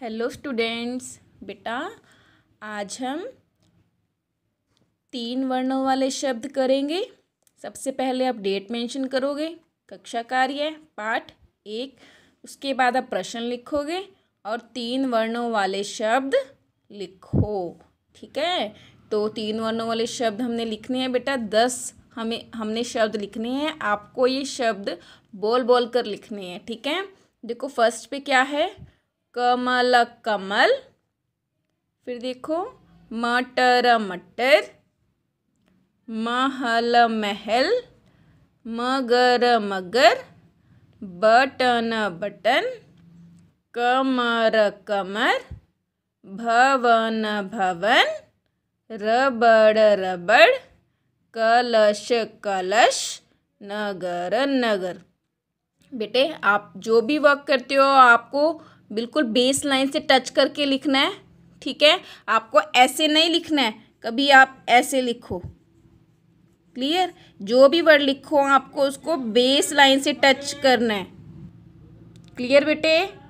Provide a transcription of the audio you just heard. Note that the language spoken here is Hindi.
हेलो स्टूडेंट्स बेटा आज हम तीन वर्णों वाले शब्द करेंगे सबसे पहले आप डेट मेंशन करोगे कक्षा कार्य पाठ एक उसके बाद आप प्रश्न लिखोगे और तीन वर्णों वाले शब्द लिखो ठीक है तो तीन वर्णों वाले शब्द हमने लिखने हैं बेटा दस हमें हमने शब्द लिखने हैं आपको ये शब्द बोल बोल कर लिखने हैं ठीक है देखो फर्स्ट पे क्या है कमल कमल फिर देखो मटर मटर महल महल मगर मगर बटन बटन कमर कमर भवन भवन रबड़ रबड़ कलश कलश नगर नगर बेटे आप जो भी वर्क करते हो आपको बिल्कुल बेस लाइन से टच करके लिखना है ठीक है आपको ऐसे नहीं लिखना है कभी आप ऐसे लिखो क्लियर जो भी वर्ड लिखो आपको उसको बेस लाइन से टच करना है क्लियर बेटे